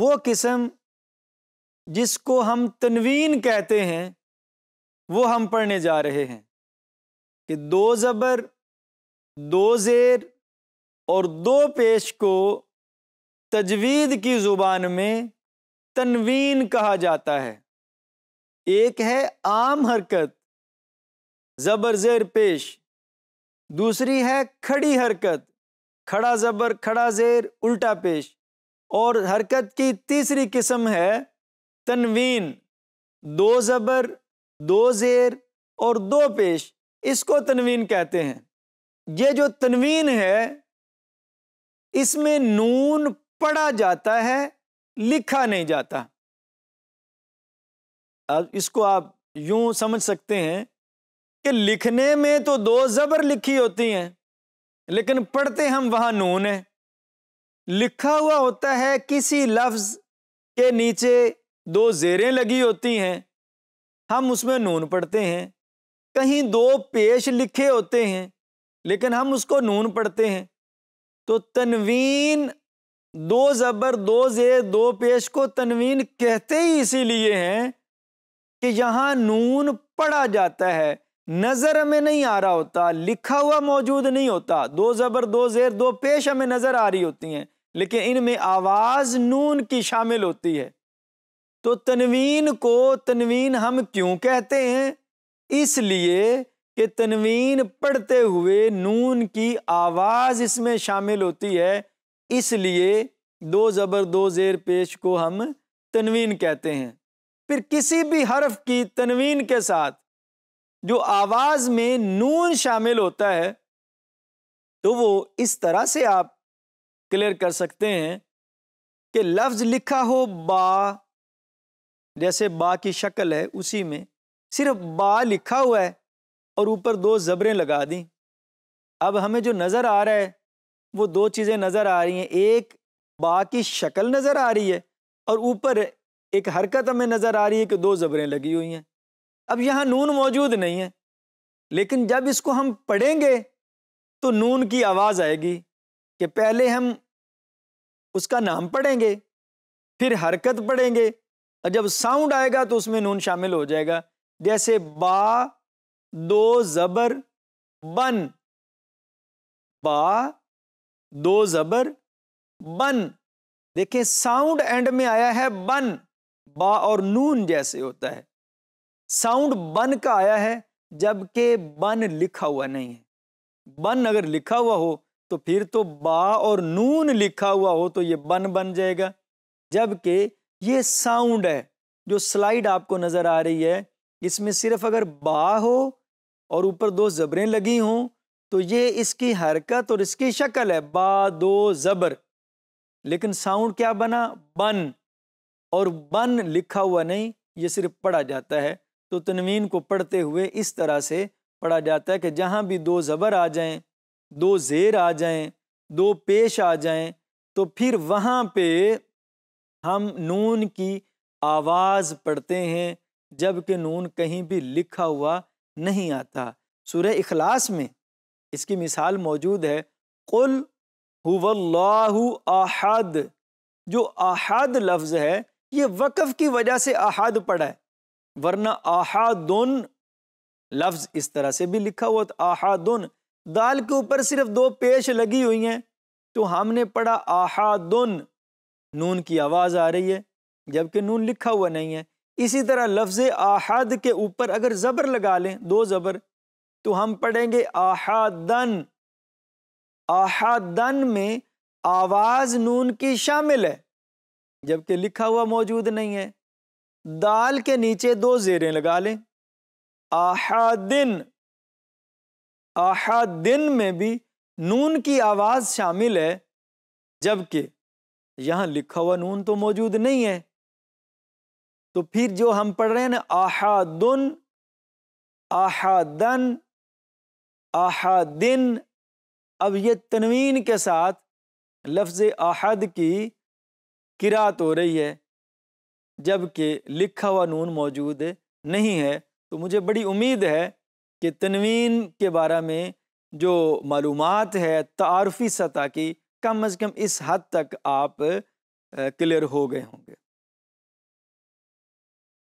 वो किस्म जिसको हम तनवीन कहते हैं वो हम पढ़ने जा रहे हैं कि दो ज़बर दो ज़ेर और दो पेश को तजवीद की ज़ुबान में तनवीन कहा जाता है एक है आम हरकत ज़बर ज़ेर पेश दूसरी है खड़ी हरकत खड़ा ज़बर खड़ा ज़ेर उल्टा पेश और हरकत की तीसरी किस्म है तनवीन दो ज़बर दो ज़ेर और दो पेश इसको तनवीन कहते हैं ये जो तनवीन है इसमें नून पढ़ा जाता है लिखा नहीं जाता अब इसको आप यूं समझ सकते हैं कि लिखने में तो दो ज़बर लिखी होती हैं लेकिन पढ़ते हम वहां नून है लिखा हुआ होता है किसी लफ्ज़ के नीचे दो जेरें लगी होती हैं हम उसमें नून पढ़ते हैं कहीं दो पेश लिखे होते हैं लेकिन हम उसको नून पढ़ते हैं तो तनवीन दो ज़बर दो जेर दो पेश को तनवीन कहते ही इसीलिए हैं कि यहाँ नून पढ़ा जाता है नज़र हमें नहीं आ रहा होता लिखा हुआ मौजूद नहीं होता दो ज़बर दो जेर दो पेश हमें नज़र आ रही होती हैं लेकिन इनमें आवाज़ नून की शामिल होती है तो तनवीन को तनवीन हम क्यों कहते हैं इसलिए कि तनवीन पढ़ते हुए नून की आवाज़ इसमें शामिल होती है इसलिए दो ज़बर दो ज़ेर पेश को हम तनवीन कहते हैं फिर किसी भी हर्फ की तनवीन के साथ जो आवाज़ में नून शामिल होता है तो वो इस तरह से आप क्लियर कर सकते हैं कि लफ्ज़ लिखा हो बा जैसे बा की शक्ल है उसी में सिर्फ बा लिखा हुआ है और ऊपर दो जबरें लगा दी अब हमें जो नज़र आ रहा है वो दो चीज़ें नज़र आ रही हैं एक बा की शक्ल नज़र आ रही है और ऊपर एक हरकत हमें नज़र आ रही है कि दो जबरें लगी हुई हैं अब यहाँ नून मौजूद नहीं है लेकिन जब इसको हम पढ़ेंगे तो नून की आवाज़ आएगी कि पहले हम उसका नाम पढ़ेंगे फिर हरकत पढ़ेंगे और जब साउंड आएगा तो उसमें नून शामिल हो जाएगा जैसे बा दो जबर बन बा दो जबर बन देखें साउंड एंड में आया है बन बा और नून जैसे होता है साउंड बन का आया है जबकि बन लिखा हुआ नहीं है बन अगर लिखा हुआ हो तो फिर तो बा और नून लिखा हुआ हो तो ये बन बन जाएगा जबकि ये साउंड है जो स्लाइड आपको नज़र आ रही है इसमें सिर्फ अगर बा हो और ऊपर दो जबरें लगी हों तो ये इसकी हरकत और इसकी शक्ल है बा दो जबर लेकिन साउंड क्या बना बन और बन लिखा हुआ नहीं ये सिर्फ पढ़ा जाता है तो तनवीन को पढ़ते हुए इस तरह से पढ़ा जाता है कि जहाँ भी दो ज़बर आ जाएं दो ज़ेर आ जाएं, दो पेश आ जाएं, तो फिर वहाँ पे हम नून की आवाज़ पढ़ते हैं जबकि नून कहीं भी लिखा हुआ नहीं आता सूर्य इखलास में इसकी मिसाल मौजूद है कुल आहद जो आहद लफ्ज़ है ये वक़ की वजह से आहद पड़ा है वरना आहादन लफ्ज़ इस तरह से भी लिखा हुआ था आहादन दाल के ऊपर सिर्फ दो पेश लगी हुई हैं तो हमने पढ़ा आहादुन नून की आवाज़ आ रही है जबकि नून लिखा हुआ नहीं है इसी तरह लफ्ज़ आहद के ऊपर अगर ज़बर लगा लें दो ज़बर तो हम पढ़ेंगे आहादन आहादन में आवाज़ नून की शामिल है जबकि लिखा हुआ मौजूद नहीं है दाल के नीचे दो जेरें लगा लें आहादिन अहादिन में भी नून की आवाज़ शामिल है जबकि यहाँ लिखा हुआ नून तो मौजूद नहीं है तो फिर जो हम पढ़ रहे हैं ना आहादुन आहादन आहादिन अब ये तनवीन के साथ लफ्ज़ अहद की किरात हो रही है जबकि लिखा हुआ नून मौजूद नहीं है तो मुझे बड़ी उम्मीद है कि तनवीन के बारे में जो मालूम है तारफ़ी सतह की कम अज़ कम इस हद तक आप क्लियर हो गए होंगे